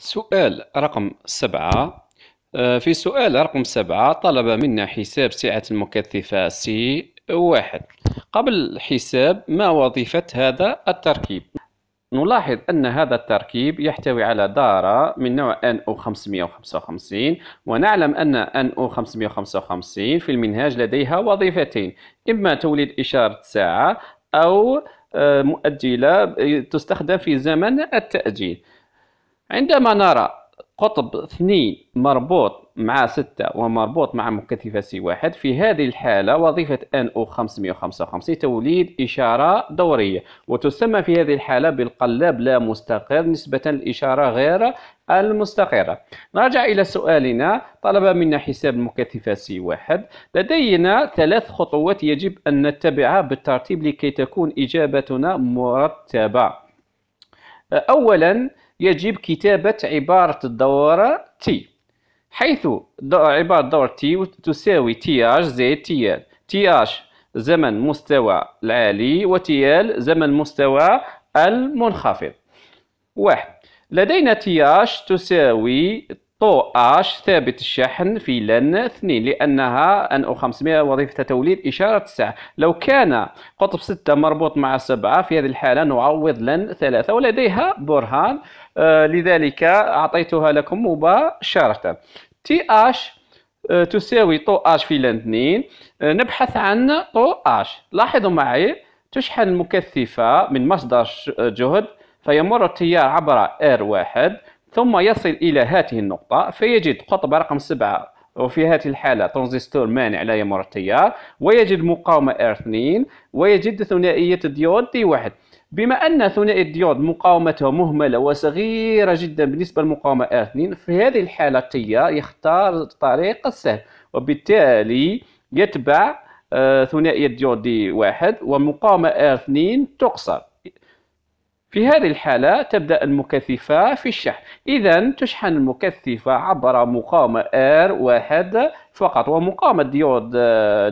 سؤال رقم سبعة آه، في سؤال رقم سبعة طلب منا حساب سعة المكثفة سي واحد قبل حساب ما وظيفة هذا التركيب نلاحظ أن هذا التركيب يحتوي على دارة من نوع NO555 ونعلم أن NO555 في المنهاج لديها وظيفتين إما توليد إشارة ساعة أو آه، مؤجلة آه، تستخدم في زمن التأجيل عندما نرى قطب اثنين مربوط مع ستة ومربوط مع مكثفة سي واحد في هذه الحالة وظيفة ان او 555 توليد إشارة دورية وتسمى في هذه الحالة بالقلاب لا مستقر نسبة للإشارة غير المستقرة نرجع إلى سؤالنا طلب منا حساب مكثفة سي واحد لدينا ثلاث خطوات يجب أن نتبعها بالترتيب لكي تكون إجابتنا مرتبة أولاً يجب كتابة عبارة الدورة T حيث عبارة الدورة T تساوي TH زائد TL TH زمن مستوى العالي و TL زمن مستوى المنخفض واحد لدينا TH تساوي طو اش ثابت الشحن في لن 2 لانها ان او 500 وظيفة توليد اشارة الساعة لو كان قطب 6 مربوط مع 7 في هذه الحالة نعوض لن 3 ولديها برهان آه، لذلك اعطيتها لكم مباشرة تي اش آه، تساوي طو اش في لن 2 آه، نبحث عن طو اش لاحظوا معي تشحن المكثفة من مصدر جهد فيمر التيار عبر ار 1 ثم يصل إلى هذه النقطة فيجد قطب رقم 7 وفي هذه الحالة ترانزستور مانع لا يمر التيار ويجد مقاومه ار R2 ويجد ثنائية الديود دي 1 بما أن ثنائي الديود مقاومتها مهملة وصغيرة جدا بالنسبة ار R2 في هذه الحالة التيار يختار الطريق السهل وبالتالي يتبع آه، ثنائية ديود دي 1 ومقاومه ار R2 تقصر في هذه الحالة تبدأ المكثفة في الشحن إذا تشحن المكثفة عبر مقاومة R1 فقط ومقاومة ديود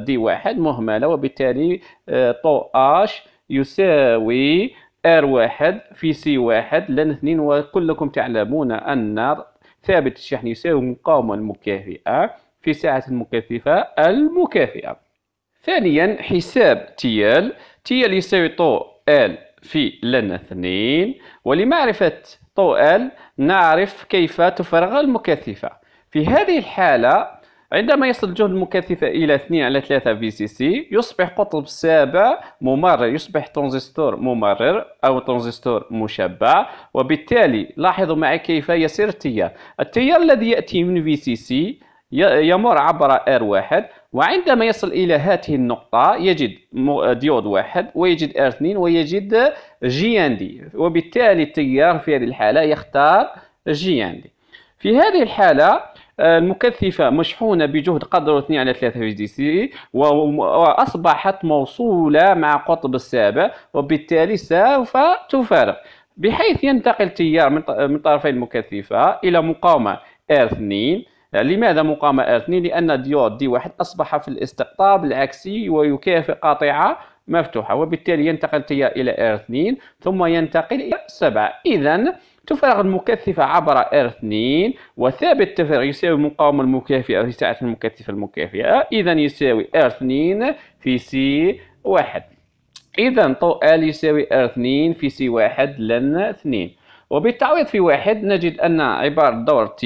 D1 آه، مهملة وبالتالي آه، طو H يساوي R1 في C1 لن 2 وكلكم تعلمون أن ثابت الشحن يساوي مقاومة المكافئة في ساعة المكثفة المكافئة ثانيا حساب TL TL يساوي طو L في لن اثنين ولمعرفة طو ال نعرف كيف تفرغ المكثفة في هذه الحالة عندما يصل جهد المكثفة إلى 2 على 3 في سي سي يصبح قطب سابع ممرر يصبح ترانزستور ممرر أو ترانزستور مشبع وبالتالي لاحظوا معي كيف يسير التيار التيار الذي يأتي من في سي سي يمر عبر R1 وعندما يصل إلى هذه النقطة يجد ديود واحد ويجد R2 ويجد GND وبالتالي التيار في هذه الحالة يختار GND في هذه الحالة آه، المكثفة مشحونة بجهد قدره 2 على 3 في دي سي وأصبحت موصولة مع قطب السابع وبالتالي سوف تفارق بحيث ينتقل التيار من طرفي المكثفة إلى مقاومة R2 لماذا مقامة R2؟ لأن ديود دي واحد أصبح في الاستقطاب العكسي ويكافئ قاطعة مفتوحة وبالتالي ينتقل تيار إلى R2 ثم ينتقل إلى 7 إذا تفرغ المكثفة عبر R2 وثابت التفرغ يساوي مقاومة المكافئة في ساعة المكثفة المكافئة إذا يساوي R2 في C1 إذا طو L يساوي R2 في C1 لن 2 وبالتعويض في واحد نجد أن عبارة دور T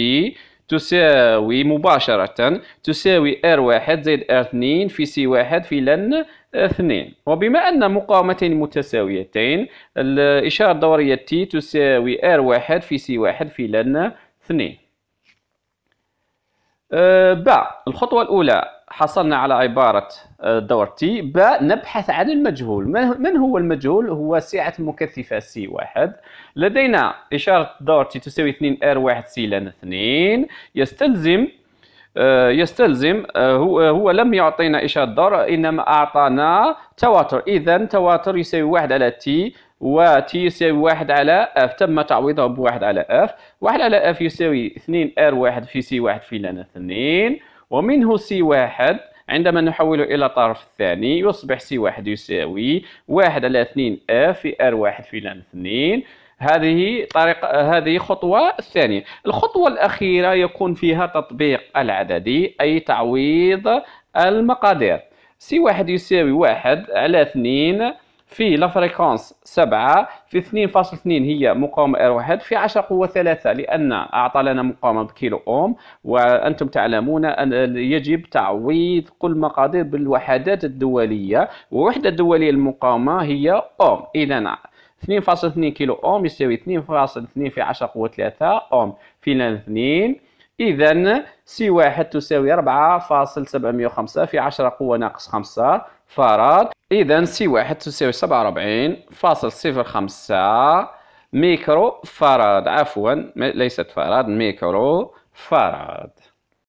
تساوي مباشرة تساوي r واحد زائد r اثنين في c واحد في لن اثنين وبما أن مقاومتين متساويتين الإشارة الدورية T تساوي r واحد في c واحد في لن اثنين أه باء الخطوة الأولى حصلنا على عبارة آه، دور تي ب نبحث عن المجهول من هو المجهول؟ هو سعة مكثفة سي واحد لدينا إشارة دور تي تساوي 2 ار واحد سي لان 2 يستلزم آه، يستلزم آه، هو, هو لم يعطينا إشارة دور إنما أعطانا تواتر إذا تواتر يساوي واحد على تي و تي يساوي واحد على اف تم تعويضه بواحد على اف واحد على اف يساوي 2 ار واحد في سي واحد في لان اثنين ومنه سي واحد عندما نحوله إلى الطرف الثاني يصبح سي واحد يساوي واحد على اثنين اف في ار واحد في لان اثنين هذه طريقة هذه خطوة الثانية الخطوة الأخيرة يكون فيها تطبيق العددي أي تعويض المقادير سي واحد يساوي واحد على اثنين في لافريكونس 7 في 2.2 هي مقاومة R1 في 10 قوة 3 لأن أعطى لنا مقاومة بكيلو أوم وأنتم تعلمون أن يجب تعويض كل مقادير بالوحدات الدولية ووحدة الدولية المقاومة هي أوم إذا 2.2 كيلو أوم يساوي 2.2 في 10 قوة 3 أوم في 2 إذا سي واحد تساوي 4.705 في 10 قوة ناقص 5 فرض اذا سي واحد تساوي سبعة وربعين فاصل صفر خمسة ميكرو فراد عفوا ليست فراد ميكرو فراد